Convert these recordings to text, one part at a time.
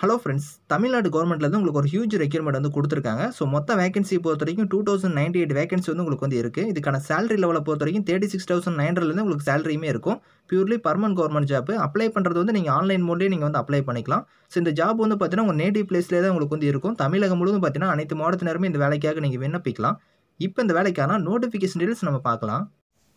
hello friends Tamil Nadu கவர்மெண்ட்லேருந்து உங்களுக்கு ஒரு ஹியூஜ் ரெக்யூர்மெண்ட் வந்து கொடுத்துருக்காங்க ஸோ மொத்த வேகன்சி பொறுத்த வரைக்கும் two thousand ninety eight vacancy வந்து உங்களுக்கு வந்து இருக்குது இதுக்கான சேலரி லெவலை பொறுத்த வரைக்கும் தேர்ட்டி சிக்ஸ் தௌசண்ட் ஹண்ட்ரட்லேருந்து உங்களுக்கு சேலரியுமே இருக்கும் purely permanent government job apply பண்ணுறது வந்து நீங்கள் ஆன்லைன் மூலியம் நீங்கள் வந்து அப்ளை பண்ணிக்கலாம் ஸோ இந்த ஜாப் வந்து பார்த்தீங்கன்னா உங்கள் நேட்டிவ் பிளேஸ்லேயே தான் உங்களுக்கு வந்து இருக்கும் தமிழகம் முழுவதும் பார்த்தீங்கன்னா அனைத்து மாவட்டத்தினருமே இந்த வேலைக்காக நீங்கள் விண்ணப்பிக்கலாம் இப்போ இந்த வேலைக்கான நோட்டிஃபிகேஷன் டீடெயில்ஸ் நம்ம பார்க்கலாம்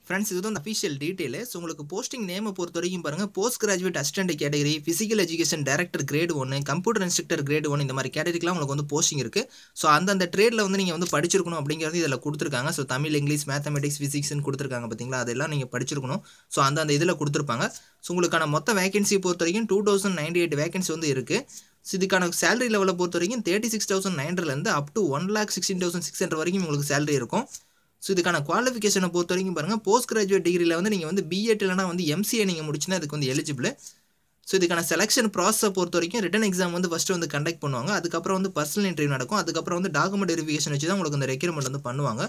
ஃப்ரெண்ட்ஸ் இது வந்து அஃபிஷியல் டீட்டெயிலு ஸோ உங்களுக்கு போஸ்டிங் நேமை பொறுத்த வரைக்கும் பாருங்கள் post graduate assistant category physical education director grade ஒன்று கம்ப்யூட்டர் இன்ஸ்ட்ரக்டர் கிரேட் ஒன் இந்த மாதிரி கேட்டகரிக்கெலாம் உங்களுக்கு வந்து போஸ்டிங் இருக்குது ஸோ அந்தந்த ட்ரேடில் வந்து நீங்கள் வந்து படிச்சிருக்கணும் அப்படிங்கிறது இதில் கொடுத்துருக்காங்க ஸோ தமிழ் இங்கிலீஷ் மேத்தமெட்டிக்ஸ் ஃபிசிக்ஸ்னு கொடுத்துருக்காங்க பார்த்தீங்களா அதெல்லாம் நீங்கள் படிச்சிருக்கணும் ஸோ அந்தந்த இதில் கொடுத்துருப்பாங்க ஸோ உங்களுக்கான மொத்த வேகன்சி பொறுத்த வரைக்கும் two thousand ninety eight vacancy வந்து இருக்குது ஸோ இதுக்கான சேலரி லெவலை பொறுத்த வரைக்கும் thirty six thousand nine up to one lakh sixteen thousand six hundred வரைக்கும் உங்களுக்கு சேலரி இருக்கும் ஸோ இதுக்கான குவாலிஃபிகேஷனை பொறுத்த வரைக்கும் பாருங்கள் போஸ்ட் கிராஜுவேட் டிகிரியில் வந்து நீங்கள் வந்து பிஎட் இல்லைனா வந்து எம்சிஏ நீங்கள் முடிச்சுன்னா அதுக்கு வந்து எலிஜிபிள் ஸோ இதுக்கான செலெக்ஷன் ப்ராசஸை பொறுத்த வரைக்கும் ரிட்டன் எக்ஸாம் வந்து ஃபஸ்ட்டு வந்து கண்டக்ட் பண்ணுவாங்க அதுக்கப்புறம் வந்து பர்சனல் இன்டர்வியூ நடக்கும் அதுக்கப்புறம் வந்து டாக்குமெண்ட் வெரிஃபிகேஷன் வச்சு தான் உங்களுக்கு அந்த ரெக்யூர்மெண்ட் வந்து பண்ணுவாங்க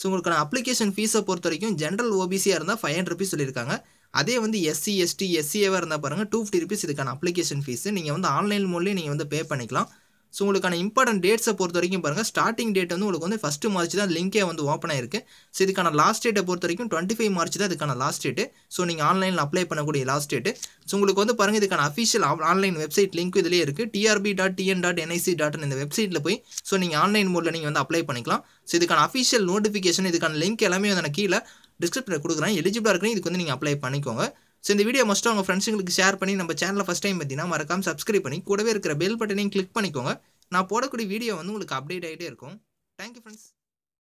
ஸோ உங்களுக்கான அப்ளிகேஷன் ஃபீஸை பொறுத்த வரைக்கும் ஜென்ரல் ஓபிசியாக இருந்தால் ஃபைவ் ஹண்ட்ரட் ருபீஸ் சொல்லியிருக்காங்க அதே வந்து எஸ்சி எஸ்டி எஸ்சிஏவாக இருந்தால் பாருங்கள் டூ ஃபிஃப்டி ருபீஸ் இதுக்கான அப்ளிகேஷன் ஃபீஸ் நீங்கள் வந்து ஆன்லைன் மூலியம் நீங்கள் வந்து பே பண்ணிக்கலாம் ஸோ உங்களுக்கான இம்பார்ட்டன்ட் டேட்ஸை பொறுத்த வரைக்கும் பாருங்கள் ஸ்டார்டிங் டேட் வந்து உங்களுக்கு வந்து ஃபஸ்ட்டு மார்ச் தான் லிங்கே வந்து ஓப்பன் ஆயிருக்கு ஸோ இதுக்கான லாஸ்ட் டேட்டை பொறுத்த வரைக்கும் டுவெண்ட்டி ஃபைவ் மார்ச் தான் இதுக்கான லாஸ்ட் டேட்டு ஸோ நீங்கள் ஆன்லைனில் அப்ளை பண்ணக்கூடிய லாஸ்ட் டேட்டு ஸோ உங்களுக்கு வந்து பாருங்கள் இதுக்கான அஃபிஷியல் ஆன்லைன் வெப்சைட் லிங்க் இதிலே இருக்குது TRB dot TN dot NIC dot இந்த வெப்சைட்டில் போய் ஸோ நீங்கள் ஆன்லைன் மோடில் நீங்கள் வந்து அப்ளை பண்ணிக்கலாம் ஸோ இதுக்கான அஃபிஷியல் நோட்டிஃபிகேஷன் இதுக்கான லிங்க் எல்லாமே வந்து நான் கீழே டிஸ்கிரிப்ஷனில் கொடுக்குறேன் எலிஜிபிளாக இருக்குன்னு இதுக்கு வந்து நீங்கள் அப்ளை பண்ணிக்கோங்க ஸோ இந்த வீடியோ மஸ்ட் உங்கள் ஃப்ரெண்ட்ஸுங்களுக்கு ஷேர் பண்ணி நம்ம சேனலை ஃபஸ்ட் டைம் பார்த்தீங்கன்னா மறக்காம சப்ஸ்கிரைப் பண்ணி கூடவே இருக்கிற பெல் பட்டனையும் கிளிக் பண்ணிக்கோங்க நான் போடக்கூடிய வீடியோ வந்து உங்களுக்கு அப்டேட் ஆகிட்டே இருக்கும் தேங்க்யூ ஃப்ரெண்ட்ஸ்